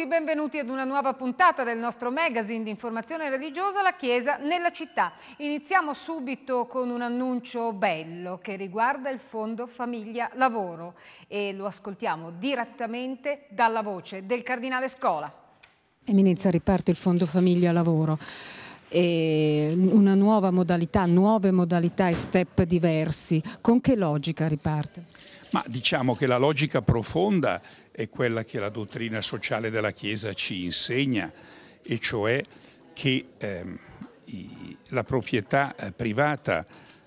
tutti, benvenuti ad una nuova puntata del nostro magazine di informazione religiosa La Chiesa nella città. Iniziamo subito con un annuncio bello che riguarda il Fondo Famiglia Lavoro e lo ascoltiamo direttamente dalla voce del Cardinale Scola. Eminenza riparte il Fondo Famiglia Lavoro e una nuova modalità, nuove modalità e step diversi. Con che logica riparte? Ma diciamo che la logica profonda è quella che la dottrina sociale della Chiesa ci insegna, e cioè che ehm, la proprietà eh, privata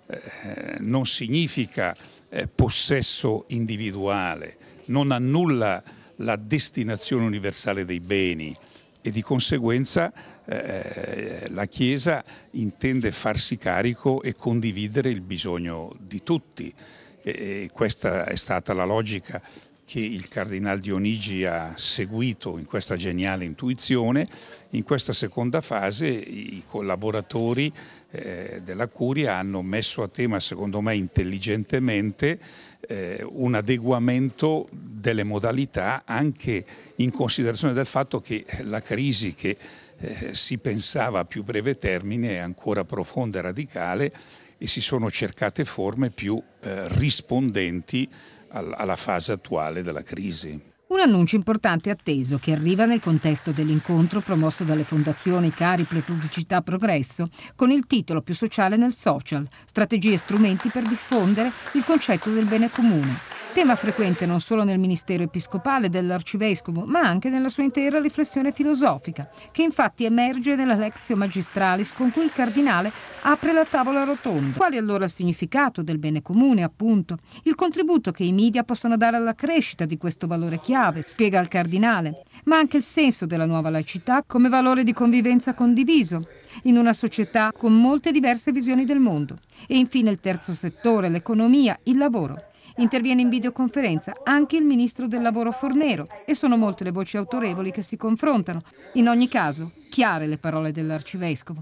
eh, non significa eh, possesso individuale, non annulla la destinazione universale dei beni e di conseguenza eh, la Chiesa intende farsi carico e condividere il bisogno di tutti. E questa è stata la logica che il Cardinal Dionigi ha seguito in questa geniale intuizione. In questa seconda fase i collaboratori eh, della Curia hanno messo a tema, secondo me intelligentemente, eh, un adeguamento delle modalità anche in considerazione del fatto che la crisi che eh, si pensava a più breve termine è ancora profonda e radicale e si sono cercate forme più eh, rispondenti al, alla fase attuale della crisi. Un annuncio importante atteso che arriva nel contesto dell'incontro promosso dalle fondazioni Cariple Pubblicità Progresso con il titolo più sociale nel social, strategie e strumenti per diffondere il concetto del bene comune, tema frequente non solo nel ministero episcopale dell'arcivescovo, ma anche nella sua intera riflessione filosofica, che infatti emerge nella lezione Magistralis con cui il cardinale apre la tavola rotonda. Qual è allora il significato del bene comune, appunto? Il contributo che i media possono dare alla crescita di questo valore chiave, spiega il cardinale, ma anche il senso della nuova laicità come valore di convivenza condiviso, in una società con molte diverse visioni del mondo. E infine il terzo settore, l'economia, il lavoro Interviene in videoconferenza anche il ministro del lavoro Fornero e sono molte le voci autorevoli che si confrontano. In ogni caso, chiare le parole dell'arcivescovo.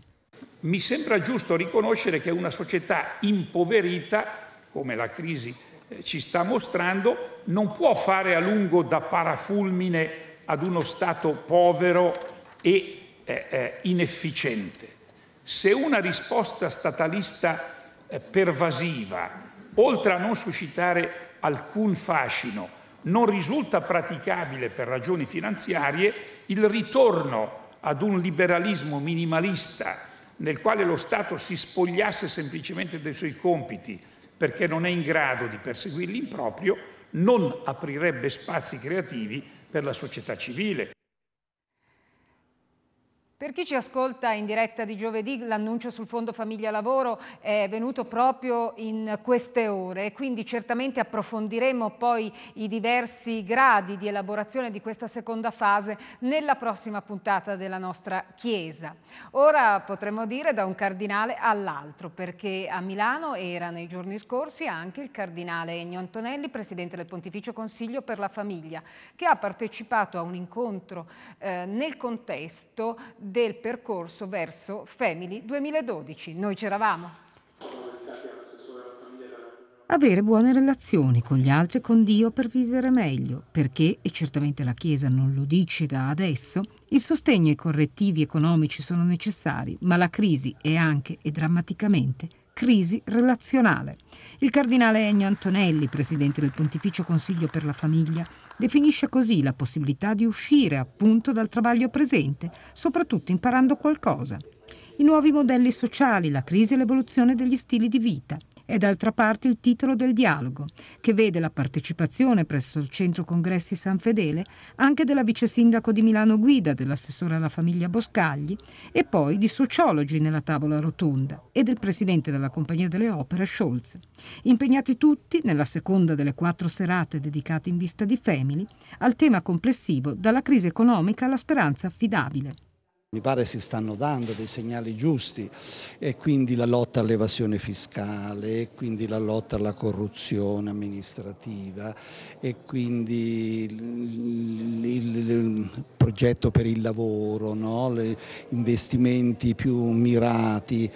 Mi sembra giusto riconoscere che una società impoverita, come la crisi eh, ci sta mostrando, non può fare a lungo da parafulmine ad uno Stato povero e eh, eh inefficiente. Se una risposta statalista eh, pervasiva oltre a non suscitare alcun fascino, non risulta praticabile per ragioni finanziarie il ritorno ad un liberalismo minimalista nel quale lo Stato si spogliasse semplicemente dei suoi compiti perché non è in grado di perseguirli in proprio, non aprirebbe spazi creativi per la società civile. Per chi ci ascolta in diretta di giovedì, l'annuncio sul Fondo Famiglia Lavoro è venuto proprio in queste ore, quindi certamente approfondiremo poi i diversi gradi di elaborazione di questa seconda fase nella prossima puntata della nostra Chiesa. Ora potremmo dire da un cardinale all'altro, perché a Milano era nei giorni scorsi anche il cardinale Ennio Antonelli, presidente del Pontificio Consiglio per la Famiglia, che ha partecipato a un incontro eh, nel contesto del percorso verso Family 2012. Noi c'eravamo. Avere buone relazioni con gli altri e con Dio per vivere meglio, perché, e certamente la Chiesa non lo dice da adesso, il sostegno e i correttivi economici sono necessari, ma la crisi è anche e drammaticamente crisi relazionale. Il cardinale Ennio Antonelli, presidente del Pontificio Consiglio per la Famiglia, definisce così la possibilità di uscire appunto dal travaglio presente, soprattutto imparando qualcosa. I nuovi modelli sociali, la crisi e l'evoluzione degli stili di vita – è d'altra parte il titolo del dialogo, che vede la partecipazione presso il Centro Congressi San Fedele anche della vice sindaco di Milano Guida, dell'assessore alla famiglia Boscagli e poi di sociologi nella tavola rotonda e del presidente della Compagnia delle Opere Scholz, impegnati tutti nella seconda delle quattro serate dedicate in vista di Family al tema complessivo dalla crisi economica alla speranza affidabile. Mi pare si stanno dando dei segnali giusti e quindi la lotta all'evasione fiscale e quindi la lotta alla corruzione amministrativa e quindi il, il, il progetto per il lavoro, no? investimenti più mirati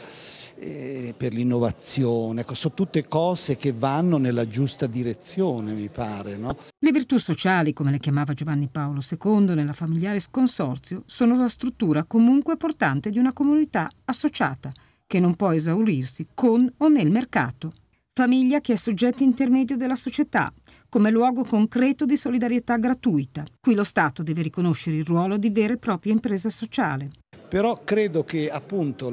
eh, per l'innovazione, ecco, sono tutte cose che vanno nella giusta direzione, mi pare. No? Le virtù sociali, come le chiamava Giovanni Paolo II nella familiare sconsorzio, sono la struttura comunque portante di una comunità associata che non può esaurirsi con o nel mercato. Famiglia che è soggetto intermedio della società, come luogo concreto di solidarietà gratuita. Qui lo Stato deve riconoscere il ruolo di vera e propria impresa sociale però credo che appunto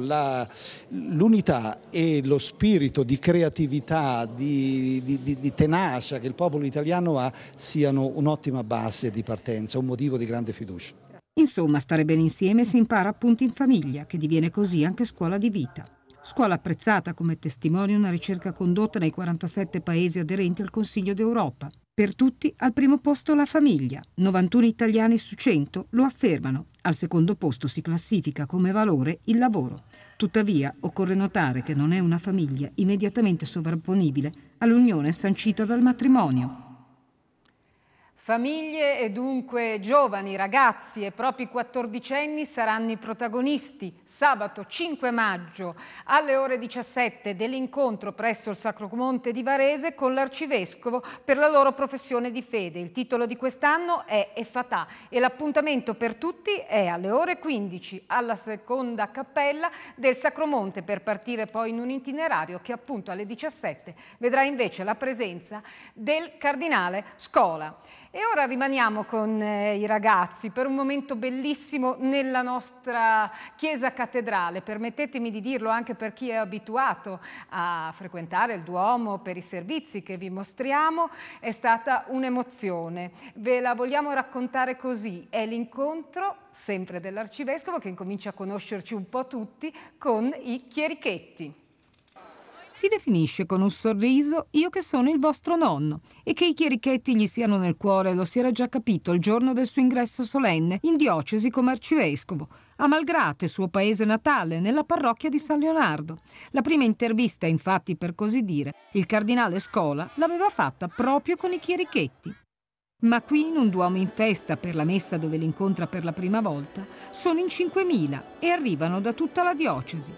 l'unità e lo spirito di creatività, di, di, di, di tenacia che il popolo italiano ha siano un'ottima base di partenza, un motivo di grande fiducia. Insomma, stare bene insieme si impara appunto in famiglia, che diviene così anche scuola di vita. Scuola apprezzata come testimonia una ricerca condotta nei 47 paesi aderenti al Consiglio d'Europa. Per tutti al primo posto la famiglia. 91 italiani su 100 lo affermano al secondo posto si classifica come valore il lavoro. Tuttavia occorre notare che non è una famiglia immediatamente sovrapponibile all'unione sancita dal matrimonio. Famiglie e dunque giovani, ragazzi e propri quattordicenni saranno i protagonisti sabato 5 maggio alle ore 17 dell'incontro presso il Sacro Monte di Varese con l'arcivescovo per la loro professione di fede. Il titolo di quest'anno è Efatà e l'appuntamento per tutti è alle ore 15 alla seconda cappella del Sacro Monte per partire poi in un itinerario che appunto alle 17 vedrà invece la presenza del cardinale Scola. E ora rimaniamo con eh, i ragazzi per un momento bellissimo nella nostra chiesa cattedrale. Permettetemi di dirlo anche per chi è abituato a frequentare il Duomo per i servizi che vi mostriamo. È stata un'emozione. Ve la vogliamo raccontare così. È l'incontro sempre dell'arcivescovo che incomincia a conoscerci un po' tutti con i chierichetti. Si definisce con un sorriso io che sono il vostro nonno e che i chierichetti gli siano nel cuore lo si era già capito il giorno del suo ingresso solenne in diocesi come arcivescovo, a Malgrate, suo paese natale, nella parrocchia di San Leonardo. La prima intervista, infatti, per così dire, il cardinale Scola l'aveva fatta proprio con i chierichetti. Ma qui, in un duomo in festa per la messa dove li incontra per la prima volta, sono in 5.000 e arrivano da tutta la diocesi.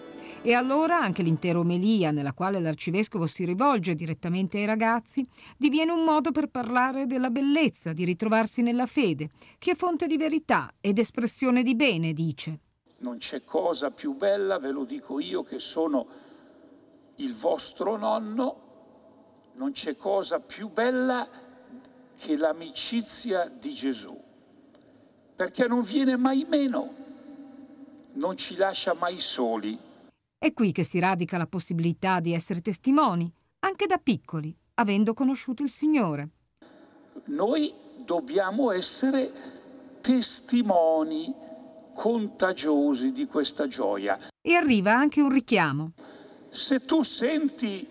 E allora anche l'intera omelia, nella quale l'arcivescovo si rivolge direttamente ai ragazzi, diviene un modo per parlare della bellezza, di ritrovarsi nella fede, che è fonte di verità ed espressione di bene, dice. Non c'è cosa più bella, ve lo dico io, che sono il vostro nonno, non c'è cosa più bella che l'amicizia di Gesù, perché non viene mai meno, non ci lascia mai soli. È qui che si radica la possibilità di essere testimoni, anche da piccoli, avendo conosciuto il Signore. Noi dobbiamo essere testimoni contagiosi di questa gioia. E arriva anche un richiamo. Se tu senti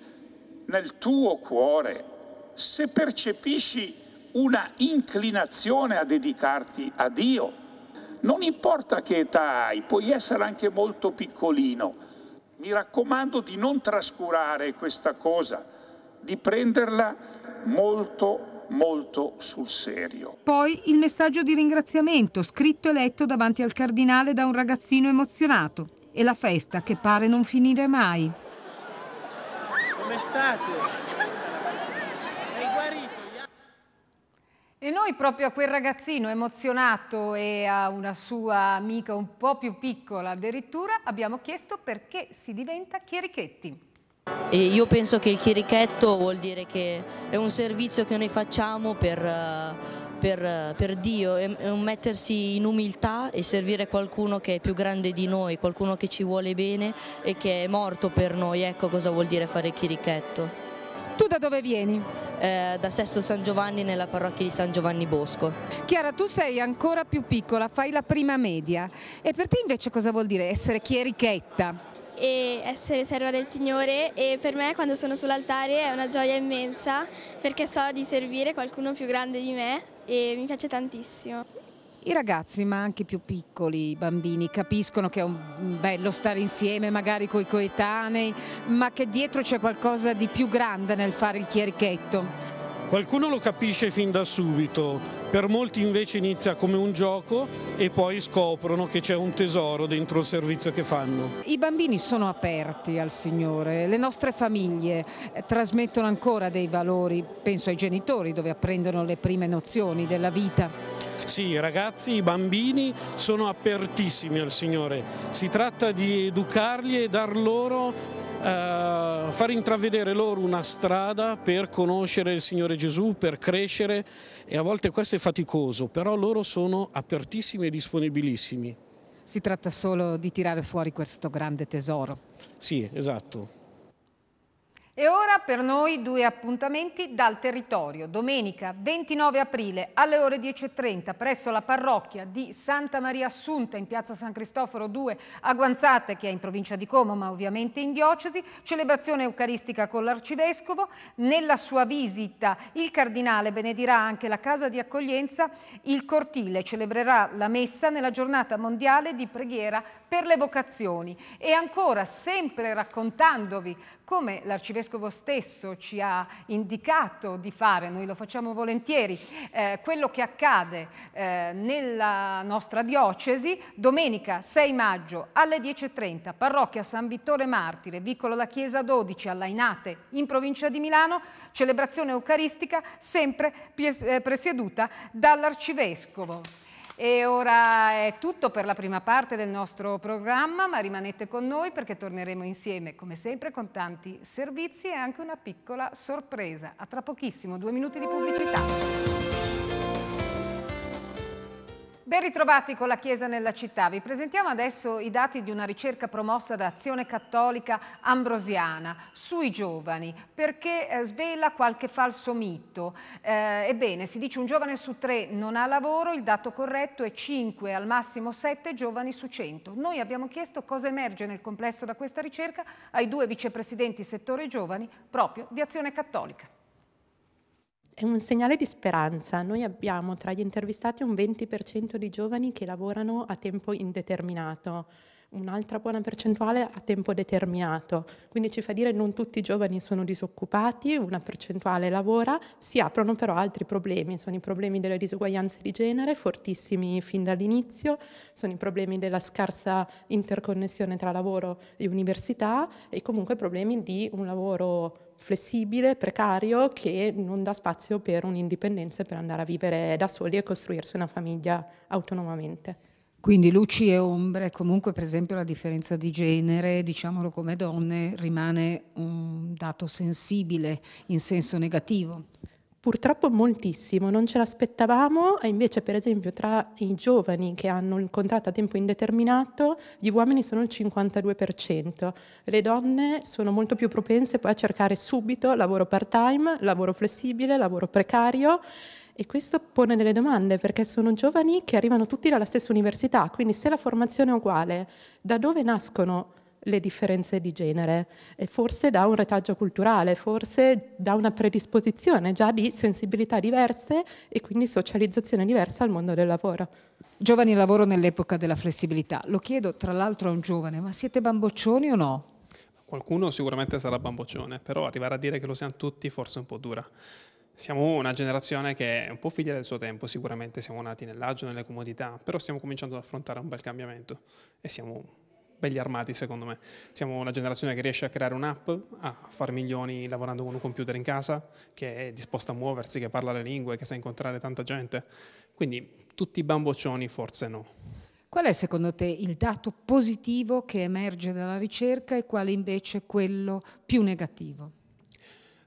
nel tuo cuore, se percepisci una inclinazione a dedicarti a Dio, non importa che età hai, puoi essere anche molto piccolino, mi raccomando di non trascurare questa cosa, di prenderla molto molto sul serio. Poi il messaggio di ringraziamento, scritto e letto davanti al cardinale da un ragazzino emozionato, e la festa che pare non finire mai. Come state? E noi proprio a quel ragazzino emozionato e a una sua amica un po' più piccola addirittura abbiamo chiesto perché si diventa chierichetti. E io penso che il chierichetto vuol dire che è un servizio che noi facciamo per, per, per Dio, è un mettersi in umiltà e servire qualcuno che è più grande di noi, qualcuno che ci vuole bene e che è morto per noi, ecco cosa vuol dire fare il chierichetto. Tu da dove vieni? Eh, da Sesto San Giovanni nella parrocchia di San Giovanni Bosco. Chiara, tu sei ancora più piccola, fai la prima media e per te invece cosa vuol dire essere chierichetta? e essere serva del Signore e per me quando sono sull'altare è una gioia immensa perché so di servire qualcuno più grande di me e mi piace tantissimo i ragazzi ma anche i più piccoli, i bambini capiscono che è un bello stare insieme magari coi coetanei ma che dietro c'è qualcosa di più grande nel fare il chierichetto. Qualcuno lo capisce fin da subito, per molti invece inizia come un gioco e poi scoprono che c'è un tesoro dentro il servizio che fanno. I bambini sono aperti al Signore, le nostre famiglie eh, trasmettono ancora dei valori, penso ai genitori dove apprendono le prime nozioni della vita. Sì, i ragazzi, i bambini sono apertissimi al Signore, si tratta di educarli e dar loro Uh, far intravedere loro una strada per conoscere il Signore Gesù, per crescere e a volte questo è faticoso, però loro sono apertissimi e disponibilissimi. Si tratta solo di tirare fuori questo grande tesoro. Sì, esatto. E ora per noi due appuntamenti dal territorio. Domenica 29 aprile alle ore 10.30 presso la parrocchia di Santa Maria Assunta in piazza San Cristoforo 2 a Guanzate, che è in provincia di Como ma ovviamente in diocesi, celebrazione eucaristica con l'arcivescovo. Nella sua visita il cardinale benedirà anche la casa di accoglienza, il cortile, celebrerà la messa nella giornata mondiale di preghiera per le vocazioni e ancora sempre raccontandovi come l'arcivescovo stesso ci ha indicato di fare, noi lo facciamo volentieri, eh, quello che accade eh, nella nostra diocesi domenica 6 maggio alle 10.30 parrocchia San Vittore Martire, vicolo la Chiesa 12 a all'Ainate in provincia di Milano, celebrazione eucaristica sempre eh, presieduta dall'arcivescovo. E ora è tutto per la prima parte del nostro programma, ma rimanete con noi perché torneremo insieme, come sempre, con tanti servizi e anche una piccola sorpresa. A tra pochissimo, due minuti di pubblicità. Ben ritrovati con la Chiesa nella città. Vi presentiamo adesso i dati di una ricerca promossa da Azione Cattolica Ambrosiana sui giovani, perché eh, svela qualche falso mito. Eh, ebbene, si dice un giovane su tre non ha lavoro, il dato corretto è 5, al massimo 7 giovani su 100. Noi abbiamo chiesto cosa emerge nel complesso da questa ricerca ai due vicepresidenti settore giovani proprio di Azione Cattolica è un segnale di speranza. Noi abbiamo tra gli intervistati un 20% di giovani che lavorano a tempo indeterminato, un'altra buona percentuale a tempo determinato. Quindi ci fa dire che non tutti i giovani sono disoccupati, una percentuale lavora, si aprono però altri problemi, sono i problemi delle disuguaglianze di genere, fortissimi fin dall'inizio, sono i problemi della scarsa interconnessione tra lavoro e università e comunque problemi di un lavoro flessibile, precario, che non dà spazio per un'indipendenza e per andare a vivere da soli e costruirsi una famiglia autonomamente. Quindi luci e ombre, comunque per esempio la differenza di genere, diciamolo come donne, rimane un dato sensibile in senso negativo. Purtroppo moltissimo, non ce l'aspettavamo, e invece per esempio tra i giovani che hanno un contratto a tempo indeterminato, gli uomini sono il 52%, le donne sono molto più propense poi a cercare subito lavoro part-time, lavoro flessibile, lavoro precario e questo pone delle domande perché sono giovani che arrivano tutti dalla stessa università, quindi se la formazione è uguale, da dove nascono? le differenze di genere, e forse da un retaggio culturale, forse da una predisposizione già di sensibilità diverse e quindi socializzazione diversa al mondo del lavoro. Giovani lavoro nell'epoca della flessibilità. Lo chiedo tra l'altro a un giovane, ma siete bamboccioni o no? Qualcuno sicuramente sarà bamboccione, però arrivare a dire che lo siamo tutti forse è un po' dura. Siamo una generazione che è un po' figlia del suo tempo, sicuramente siamo nati nell'agio, nelle comodità, però stiamo cominciando ad affrontare un bel cambiamento e siamo belli armati secondo me. Siamo la generazione che riesce a creare un'app, a fare milioni lavorando con un computer in casa, che è disposta a muoversi, che parla le lingue, che sa incontrare tanta gente. Quindi tutti i bamboccioni forse no. Qual è secondo te il dato positivo che emerge dalla ricerca e quale invece quello più negativo?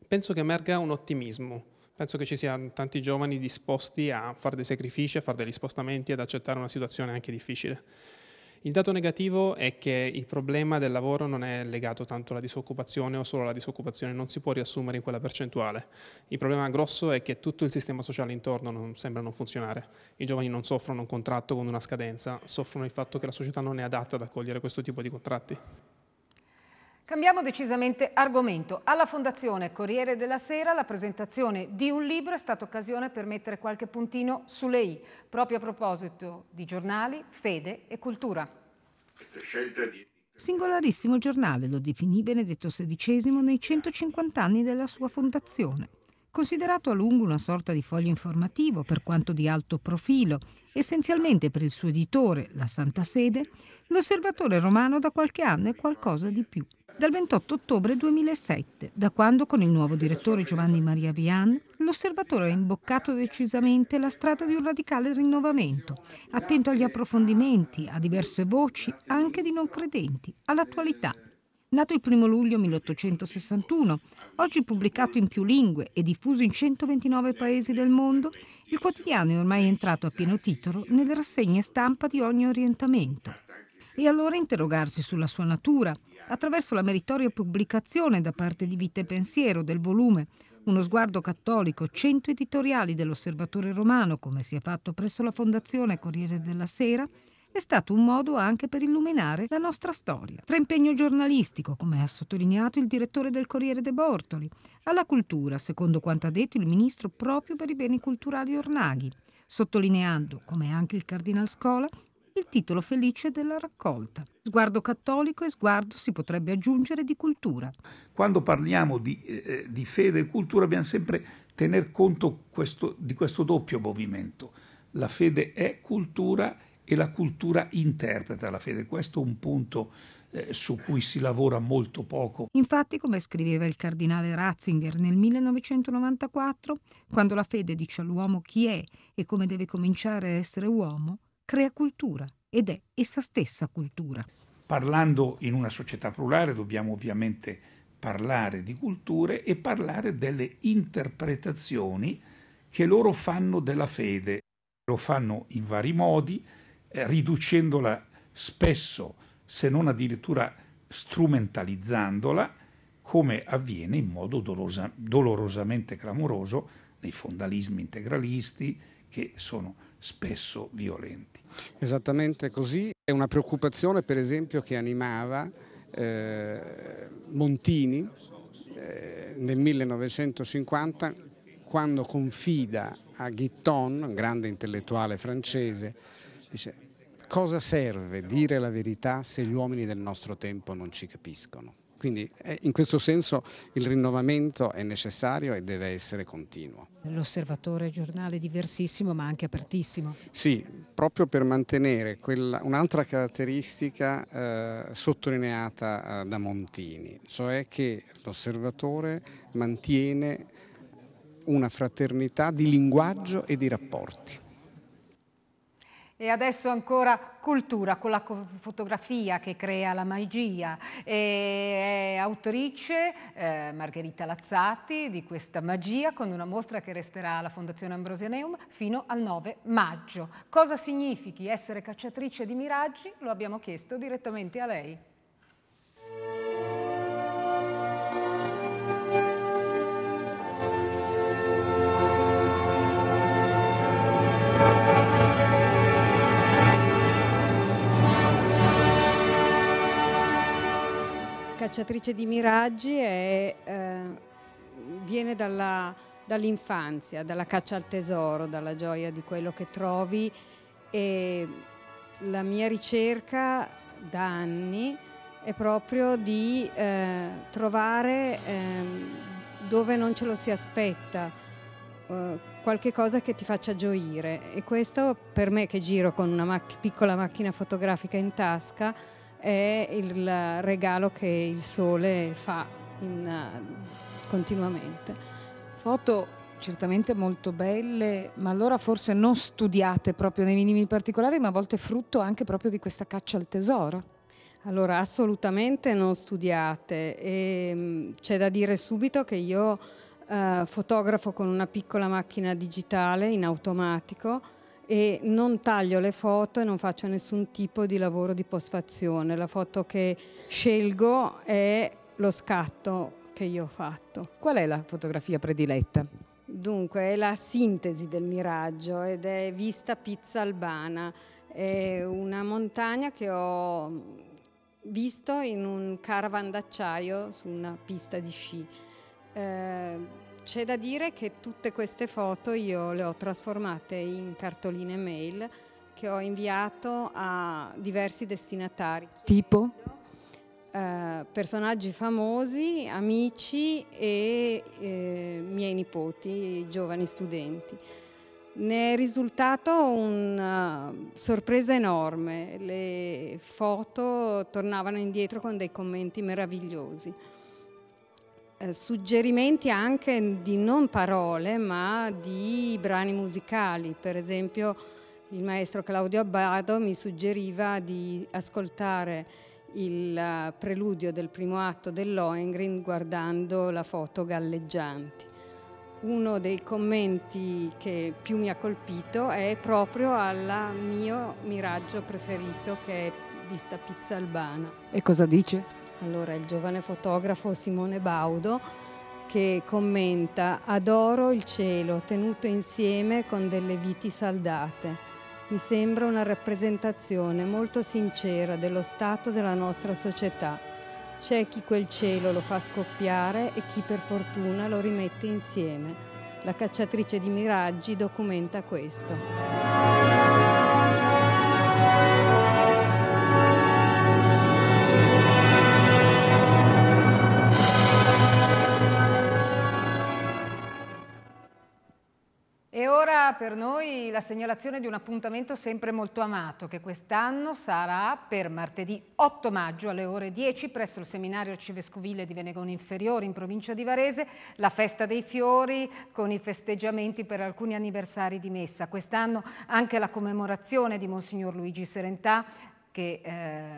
Penso che emerga un ottimismo. Penso che ci siano tanti giovani disposti a fare dei sacrifici, a fare degli spostamenti, ad accettare una situazione anche difficile. Il dato negativo è che il problema del lavoro non è legato tanto alla disoccupazione o solo alla disoccupazione, non si può riassumere in quella percentuale. Il problema grosso è che tutto il sistema sociale intorno non, sembra non funzionare. I giovani non soffrono un contratto con una scadenza, soffrono il fatto che la società non è adatta ad accogliere questo tipo di contratti. Cambiamo decisamente argomento. Alla Fondazione Corriere della Sera la presentazione di un libro è stata occasione per mettere qualche puntino sulle I, proprio a proposito di giornali, fede e cultura. Singolarissimo giornale lo definì Benedetto XVI nei 150 anni della sua fondazione. Considerato a lungo una sorta di foglio informativo per quanto di alto profilo, essenzialmente per il suo editore, la Santa Sede, l'osservatore romano da qualche anno è qualcosa di più dal 28 ottobre 2007, da quando con il nuovo direttore Giovanni Maria Vian l'osservatore ha imboccato decisamente la strada di un radicale rinnovamento, attento agli approfondimenti, a diverse voci, anche di non credenti, all'attualità. Nato il 1 luglio 1861, oggi pubblicato in più lingue e diffuso in 129 paesi del mondo, il quotidiano è ormai entrato a pieno titolo nelle rassegne stampa di ogni orientamento e allora interrogarsi sulla sua natura, attraverso la meritoria pubblicazione da parte di Vite Pensiero del volume Uno sguardo cattolico, 100 editoriali dell'Osservatore Romano, come si è fatto presso la Fondazione Corriere della Sera, è stato un modo anche per illuminare la nostra storia. Tra impegno giornalistico, come ha sottolineato il direttore del Corriere De Bortoli, alla cultura, secondo quanto ha detto il ministro proprio per i beni culturali Ornaghi, sottolineando, come anche il Cardinal Scola, il titolo felice della raccolta. Sguardo cattolico e sguardo si potrebbe aggiungere di cultura. Quando parliamo di, eh, eh di fede e cultura dobbiamo sempre tener conto questo, di questo doppio movimento. La fede è cultura e la cultura interpreta la fede. Questo è un punto eh, su cui si lavora molto poco. Infatti, come scriveva il cardinale Ratzinger nel 1994, quando la fede dice all'uomo chi è e come deve cominciare a essere uomo, crea cultura ed è essa stessa cultura. Parlando in una società plurale dobbiamo ovviamente parlare di culture e parlare delle interpretazioni che loro fanno della fede. Lo fanno in vari modi, eh, riducendola spesso, se non addirittura strumentalizzandola, come avviene in modo dolorosa, dolorosamente clamoroso nei fondalismi integralisti, che sono spesso violenti. Esattamente così. È una preoccupazione per esempio che animava eh, Montini eh, nel 1950 quando confida a Guitton, un grande intellettuale francese, dice cosa serve dire la verità se gli uomini del nostro tempo non ci capiscono? Quindi eh, in questo senso il rinnovamento è necessario e deve essere continuo. L'osservatore giornale è diversissimo ma anche apertissimo. Sì, proprio per mantenere un'altra caratteristica eh, sottolineata eh, da Montini, cioè che l'osservatore mantiene una fraternità di linguaggio e di rapporti. E adesso ancora cultura con la fotografia che crea la magia. E è autrice eh, Margherita Lazzati di questa magia con una mostra che resterà alla Fondazione Ambrosianeum fino al 9 maggio. Cosa significhi essere cacciatrice di miraggi? Lo abbiamo chiesto direttamente a lei. cacciatrice di miraggi è, eh, viene dall'infanzia, dalla caccia al tesoro, dalla gioia di quello che trovi e la mia ricerca da anni è proprio di eh, trovare eh, dove non ce lo si aspetta eh, qualche cosa che ti faccia gioire e questo per me che giro con una mac piccola macchina fotografica in tasca è il regalo che il sole fa in, eh, continuamente. Foto certamente molto belle, ma allora forse non studiate proprio nei minimi particolari, ma a volte frutto anche proprio di questa caccia al tesoro. Allora, assolutamente non studiate. E, ehm, c'è da dire subito che io eh, fotografo con una piccola macchina digitale in automatico e non taglio le foto e non faccio nessun tipo di lavoro di posfazione. La foto che scelgo è lo scatto che io ho fatto. Qual è la fotografia prediletta? Dunque, è la sintesi del miraggio ed è vista pizza albana. È una montagna che ho visto in un caravan d'acciaio su una pista di sci. Eh, c'è da dire che tutte queste foto io le ho trasformate in cartoline mail che ho inviato a diversi destinatari. Tipo? Eh, personaggi famosi, amici e eh, miei nipoti, giovani studenti. Ne è risultato una sorpresa enorme, le foto tornavano indietro con dei commenti meravigliosi. Eh, suggerimenti anche di non parole ma di brani musicali. Per esempio il maestro Claudio Abbado mi suggeriva di ascoltare il eh, preludio del primo atto dell'Oengrin guardando la foto galleggianti. Uno dei commenti che più mi ha colpito è proprio al mio miraggio preferito che è Vista Pizza Albana. E cosa dice? Allora, il giovane fotografo Simone Baudo che commenta Adoro il cielo tenuto insieme con delle viti saldate. Mi sembra una rappresentazione molto sincera dello stato della nostra società. C'è chi quel cielo lo fa scoppiare e chi per fortuna lo rimette insieme. La cacciatrice di miraggi documenta questo. per noi la segnalazione di un appuntamento sempre molto amato che quest'anno sarà per martedì 8 maggio alle ore 10 presso il seminario civescovile di Venegone Inferiori in provincia di Varese la festa dei fiori con i festeggiamenti per alcuni anniversari di messa. Quest'anno anche la commemorazione di Monsignor Luigi Serentà che eh,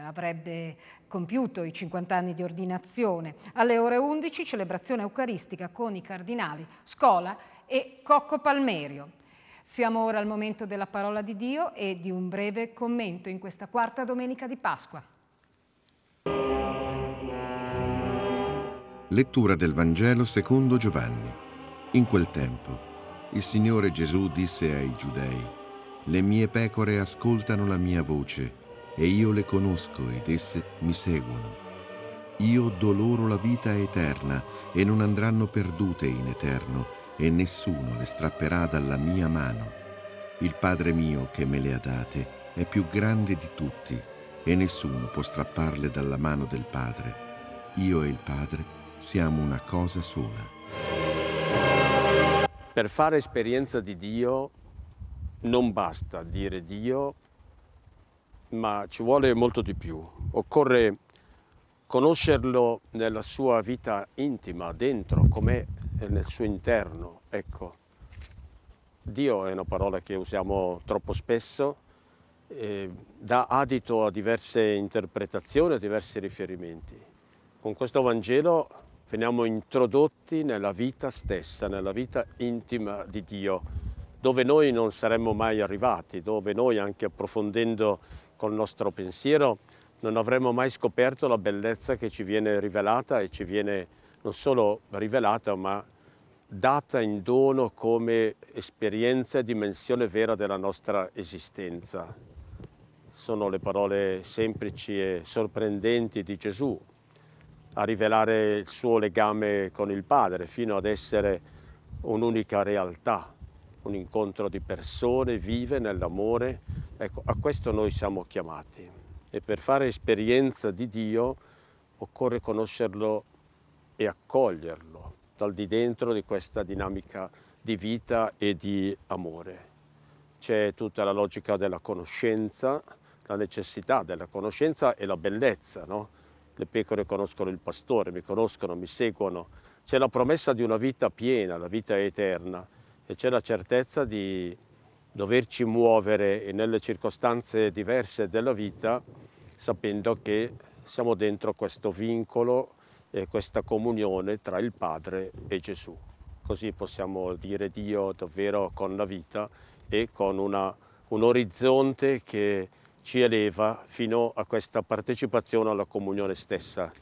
avrebbe compiuto i 50 anni di ordinazione. Alle ore 11 celebrazione eucaristica con i cardinali Scola e Cocco Palmerio. Siamo ora al momento della parola di Dio e di un breve commento in questa quarta domenica di Pasqua. Lettura del Vangelo secondo Giovanni. In quel tempo il Signore Gesù disse ai giudei, Le mie pecore ascoltano la mia voce e io le conosco ed esse mi seguono. Io do loro la vita eterna e non andranno perdute in eterno e nessuno le strapperà dalla mia mano. Il Padre mio che me le ha date è più grande di tutti e nessuno può strapparle dalla mano del Padre. Io e il Padre siamo una cosa sola. Per fare esperienza di Dio non basta dire Dio, ma ci vuole molto di più. Occorre conoscerlo nella sua vita intima, dentro, come eh, nel suo interno. Ecco, Dio è una parola che usiamo troppo spesso, e dà adito a diverse interpretazioni, a diversi riferimenti. Con questo Vangelo veniamo introdotti nella vita stessa, nella vita intima di Dio, dove noi non saremmo mai arrivati, dove noi anche approfondendo col nostro pensiero non avremmo mai scoperto la bellezza che ci viene rivelata e ci viene non solo rivelata ma data in dono come esperienza e dimensione vera della nostra esistenza. Sono le parole semplici e sorprendenti di Gesù a rivelare il suo legame con il Padre fino ad essere un'unica realtà, un incontro di persone vive nell'amore. Ecco, a questo noi siamo chiamati e per fare esperienza di Dio occorre conoscerlo e accoglierlo dal di dentro di questa dinamica di vita e di amore. C'è tutta la logica della conoscenza, la necessità della conoscenza e la bellezza, no? Le pecore conoscono il pastore, mi conoscono, mi seguono. C'è la promessa di una vita piena, la vita eterna e c'è la certezza di doverci muovere nelle circostanze diverse della vita sapendo che siamo dentro questo vincolo eh, questa comunione tra il Padre e Gesù. Così possiamo dire Dio davvero con la vita e con una, un orizzonte che ci eleva fino a questa partecipazione alla comunione stessa,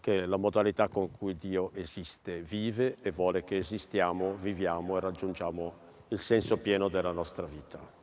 che è la modalità con cui Dio esiste, vive e vuole che esistiamo, viviamo e raggiungiamo il senso pieno della nostra vita.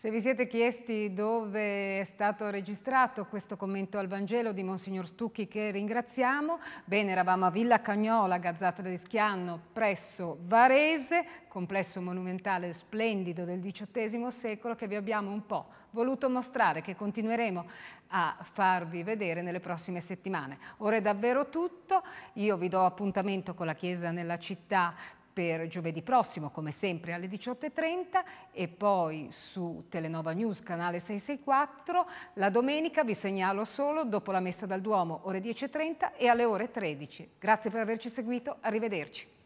Se vi siete chiesti dove è stato registrato questo commento al Vangelo di Monsignor Stucchi che ringraziamo, bene, eravamo a Villa Cagnola, Gazzata di Schianno, presso Varese, complesso monumentale splendido del XVIII secolo che vi abbiamo un po' voluto mostrare, che continueremo a farvi vedere nelle prossime settimane. Ora è davvero tutto, io vi do appuntamento con la Chiesa nella città per giovedì prossimo, come sempre alle 18.30 e poi su Telenova News, canale 664. La domenica vi segnalo solo dopo la messa dal Duomo, ore 10.30 e alle ore 13. Grazie per averci seguito, arrivederci.